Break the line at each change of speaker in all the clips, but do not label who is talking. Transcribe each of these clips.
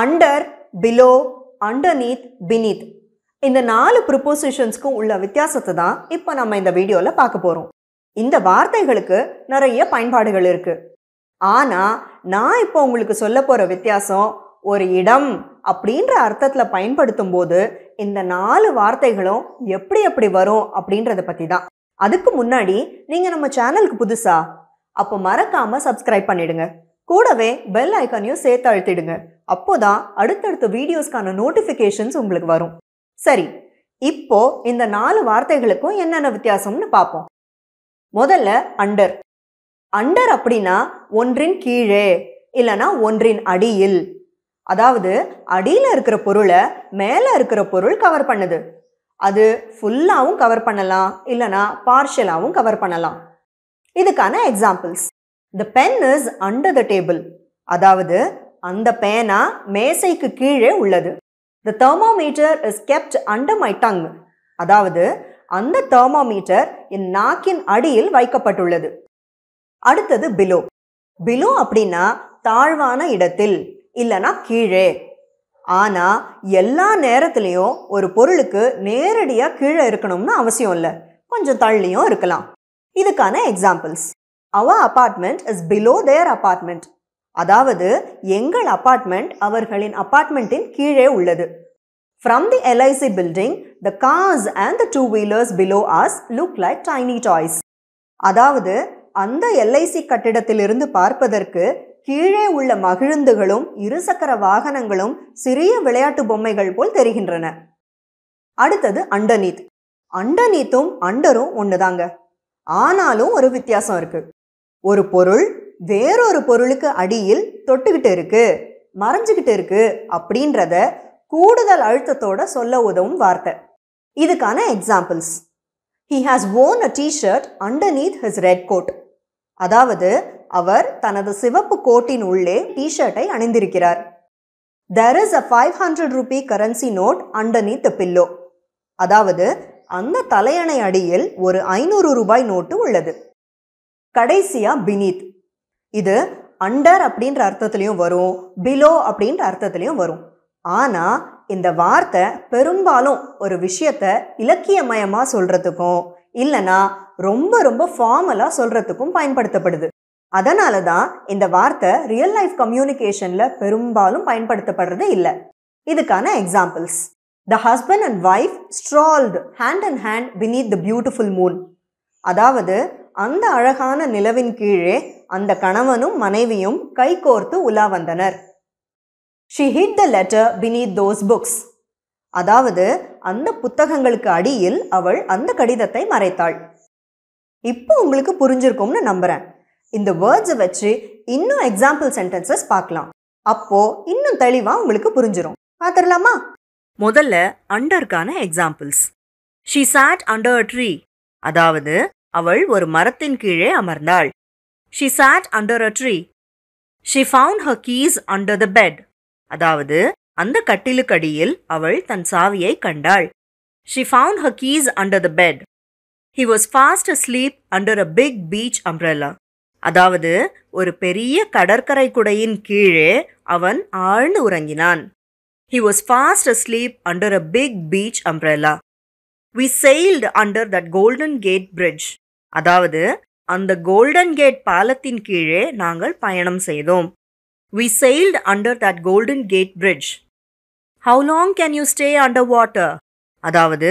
Under below underneath beneath இந்த நாலு ப்ரிப்போசிஷன்ஸ்க்கும் உள்ள வித்தியாசத்தை தான் இப்போ நம்ம இந்த வீடியோவில் பார்க்க போகிறோம் இந்த வார்த்தைகளுக்கு நிறைய பயன்பாடுகள் இருக்குது ஆனால் நான் இப்போ உங்களுக்கு சொல்ல போகிற வித்தியாசம் ஒரு இடம் அப்படின்ற அர்த்தத்தில் பயன்படுத்தும் போது இந்த நாலு வார்த்தைகளும் எப்படி எப்படி வரும் அப்படின்றத பற்றி தான் அதுக்கு முன்னாடி நீங்கள் நம்ம சேனலுக்கு புதுசா அப்போ மறக்காமல் சப்ஸ்கிரைப் பண்ணிடுங்க கூடவே பெல் ஐக்கானையும் சேர்த்து அழுத்திடுங்க அப்போதான் அடுத்தடுத்த வீடியோஸ்க்கான நோட்டிஃபிகேஷன்ஸ் உங்களுக்கு வரும் சரி இப்போ இந்த நாலு வார்த்தைகளுக்கும் என்னென்ன வித்தியாசம்னு பார்ப்போம் முதல்ல அண்டர் அண்டர் அப்படின்னா ஒன்றின் கீழே இல்லைனா ஒன்றின் அடியில் அதாவது அடியில் இருக்கிற பொருளை மேலே இருக்கிற பொருள் கவர் பண்ணுது அது ஃபுல்லாகவும் கவர் பண்ணலாம் இல்லைனா பார்ஷலாகவும் கவர் பண்ணலாம் இதுக்கான examples the pen is under the table அதாவது அந்த பேனா மேசைக்கு கீழே உள்ளது the thermometer is kept under my tongue அதாவது அந்த தெர்மோமீட்டர் என் நாக்கின் அடியில் வைக்கப்பட்டுள்ளது அடுத்தது பிலோ பிலோ அப்படின்னா தாழ்வான இடத்தில் இல்லைனா கீழே ஆனால் எல்லா நேரத்துலையும் ஒரு பொருளுக்கு நேரடியாக கீழே இருக்கணும்னு அவசியம் இல்லை கொஞ்சம் தள்ளியும் இருக்கலாம் இதுக்கான examples our apartment is below their apartment அதாவது எங்கள் அப்பார்ட்மெண்ட் அவர்களின் அப்பார்ட்மெண்ட்டின் கீழே உள்ளது from the LIC building the cars and the two wheelers below us look like tiny toys அதாவது அந்த எல்ஐசி கட்டிடத்திலிருந்து பார்ப்பதற்கு கீழே உள்ள மகிழுந்துகளும் இருசக்கர வாகனங்களும் சிறிய விளையாட்டு பொம்மைகள் போல் தெரிகின்றன அடுத்தது அண்டர்நீத் அண்டர்நீத்தும் அண்டரும் ஒன்றுதாங்க ஆனாலும் ஒரு வித்தியாசம் இருக்குது ஒரு பொருள் வேறொரு பொருளுக்கு அடியில் தொட்டுக்கிட்டு இருக்கு மறைஞ்சுக்கிட்டு இருக்கு அப்படின்றத கூடுதல் அழுத்தத்தோட சொல்ல உதவும் வார்த்தை இதுக்கான examples he has on a T-shirt underneath his red coat அதாவது அவர் தனது சிவப்பு கோட்டின் உள்ளே டிஷர்ட்டை அணிந்திருக்கிறார் there is a five hundred rupee currency note underneath pillow அதாவது அந்த தலையணை அடியில் ஒரு ஐநூறு ரூபாய் நோட்டு உள்ளது கடைசியா பினீத் இது அண்டர் அப்படின்ற அர்த்தத்துலையும் வரும் பிலோ அப்படின்ற அர்த்தத்திலையும் வரும் ஆனால் இந்த வார்த்தை பெரும்பாலும் ஒரு விஷயத்த இலக்கியமயமாக சொல்றதுக்கும் இல்லைனா ரொம்ப ரொம்ப ஃபார்மலாக சொல்கிறதுக்கும் பயன்படுத்தப்படுது அதனால தான் இந்த வார்த்தை ரியல் லைஃப் கம்யூனிகேஷனில் பெரும்பாலும் பயன்படுத்தப்படுறது இல்லை இதுக்கான examples the husband and wife strolled hand and hand beneath the beautiful moon அதாவது அந்த அழகான நிலவின் கீழே அந்த கணவனும் மனைவியும் கைகோர்த்து உலா வந்தனர் she hid the letter beneath those books அதாவது அந்த புத்தகங்களுக்கு அடியில் அவள் அந்த கடிதத்தை மறைத்தாள் இப்போ உங்களுக்கு புரிஞ்சிருக்கும்னு நம்புகிறேன் இந்த வேர்ட்ஸை வச்சு இன்னும் எக்ஸாம்பிள் சென்டென்சஸ் பார்க்கலாம் அப்போ இன்னும் தெளிவாக உங்களுக்கு புரிஞ்சிடும் பார்த்துடலாமா முதல்ல அண்டருக்கான examples she sat under tree அதாவது அவள் ஒரு மரத்தின் கீழே அமர்ந்தாள் she sat under a tree she found her keys under the bed அதாவது அந்த கட்டிலுக்கடியில் அவள் தன் சாவியை கண்டாள் she found her keys under the bed he was fast asleep under a big beach umbrella அதாவது ஒரு பெரிய கடற்கரை குடையின் கீழே அவன் ஆழ்ந்து உறங்கினான் he was fast asleep under a big beach umbrella we sailed under that Golden Gate Bridge அதாவது அந்த கோல்டன் கேட் பாலத்தின் கீழே நாங்கள் பயணம் செய்தோம் we sailed under that Golden Gate Bridge how long can you stay under water அதாவது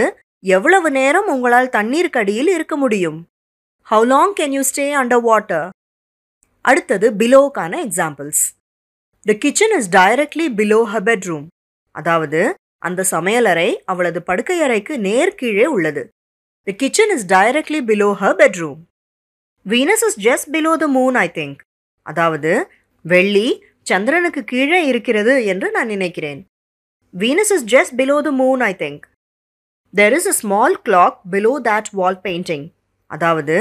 எவ்வளவு நேரம் உங்களால் தண்ணீர் கடியில் இருக்க முடியும் how long can you stay under water அடுத்தது பிலோக்கான examples the kitchen is directly below her bedroom அதாவது அந்த சமையலறை அவளது படுக்கையறைக்கு நேர்கீழே உள்ளது The kitchen is directly below her bedroom. Venus is just below the moon, I think. அதாவது வெள்ளி சந்திரனுக்கு கீழே இருக்கிறது என்று நான் நினைக்கிறேன் Venus is just below the moon I think there is a small clock below that wall painting அதாவது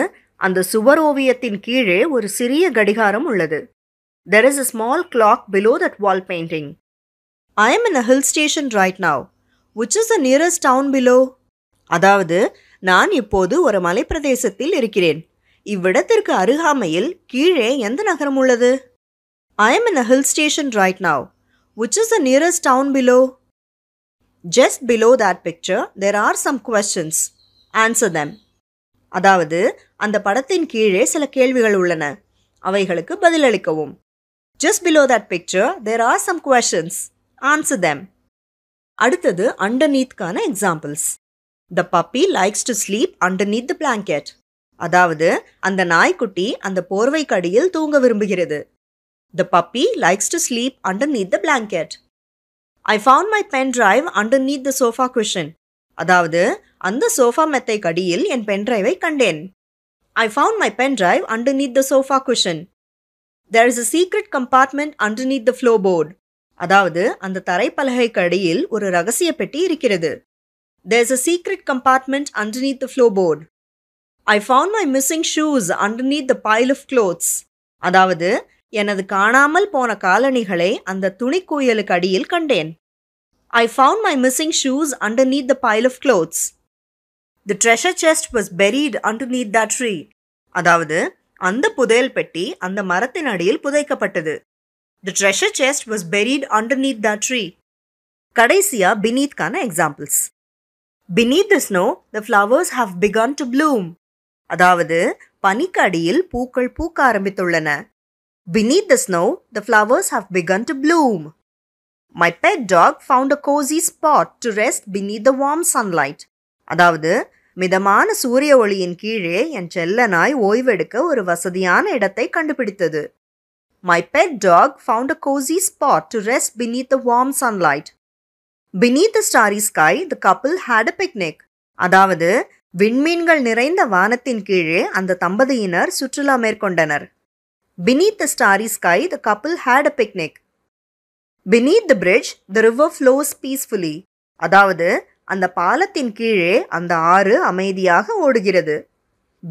அந்த சுவர் ஓவியத்தின் கீழே ஒரு சிறிய கடிகாரம் உள்ளது there is a small clock below that wall painting I am in a hill station right now which is the nearest town below அதாவது நான் இப்போது ஒரு மலைப்பிரதேசத்தில் இருக்கிறேன் இவ்விடத்திற்கு அருகாமையில் கீழே எந்த நகரம் உள்ளது I am in a hill station right now which is a nearest town below just below that picture there are some questions answer them அதாவது அந்த படத்தின் கீழே சில கேள்விகள் உள்ளன அவைகளுக்கு பதிலளிக்கவும் just below that picture there are some questions answer them அடுத்தது அண்டர்நீத்கான examples the puppy likes to sleep underneath the blanket அதாவது அந்த நாய்க்குட்டி அந்த கடியில் தூங்க விரும்புகிறது the puppy likes to sleep underneath the blanket I found my pen drive underneath the sofa cushion அதாவது அந்த சோஃபா மெத்தை கடியில் என் பென் டிரைவை கண்டேன் I found my pen drive underneath the sofa cushion there is a secret compartment underneath the floorboard அதாவது அந்த தரைப்பலகைக்கு அடியில் ஒரு ரகசிய பெட்டி இருக்கிறது There's a secret compartment underneath the floorboard. I found my missing shoes underneath the pile of clothes அதாவது எனது காணாமல் போன காலணிகளை அந்த துணிக்குயலுக்கு அடியில் கண்டேன் I found my missing shoes underneath the pile of clothes the treasure chest was buried underneath the tree அதாவது அந்த புதையல் பெட்டி அந்த மரத்தின் அடியில் புதைக்கப்பட்டது the treasure chest was buried underneath the tree கடைசியாக பினீத்கான examples beneath the snow the flowers have begun to bloom அதாவது பனிக்கு அடியில் பூக்கள் பூக்க ஆரம்பித்துள்ளன beneath the snow the flowers have begun to bloom my pet dog found a cozy spot to rest beneath the warm sunlight அதாவது மிதமான சூரிய ஒளியின் கீழே என் செல்ல நாய் ஓய்வெடுக்க ஒரு வசதியான இடத்தை கண்டுபிடித்தது my pet dog found a cozy spot to rest beneath the warm sunlight beneath starry sky the couple had a picnic அதாவது விண்மீன்கள் நிறைந்த வானத்தின் கீழே அந்த தம்பதியினர் சுற்றுலா மேற்கொண்டனர் beneath the starry sky the couple had a picnic beneath the bridge the river flows peacefully அதாவது அந்த பாலத்தின் கீழே அந்த ஆறு அமைதியாக ஓடுகிறது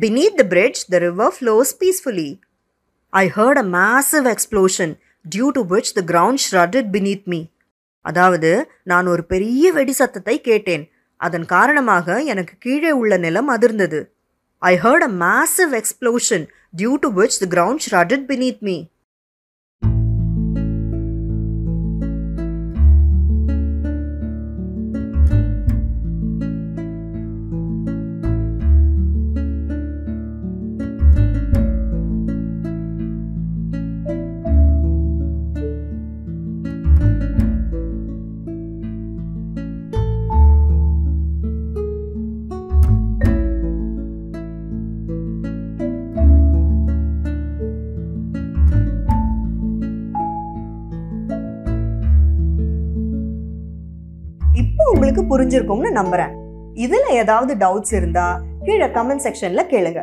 beneath the bridge the river flows peacefully I heard a massive explosion due to which the ground shuddered beneath me அதாவது நான் ஒரு பெரிய வெடி சத்தத்தை கேட்டேன் அதன் காரணமாக எனக்கு கீழே உள்ள நிலம் அதிர்ந்தது I heard a massive explosion due to which the ground ஷ்ரட் பினீத் மீ புரிஞ்சிருக்கும்னு நம்புறேன் இதுல ஏதாவது டவுட்ஸ் இருந்தா கீழே கமெண்ட் செக்ஷன்ல கேளுங்க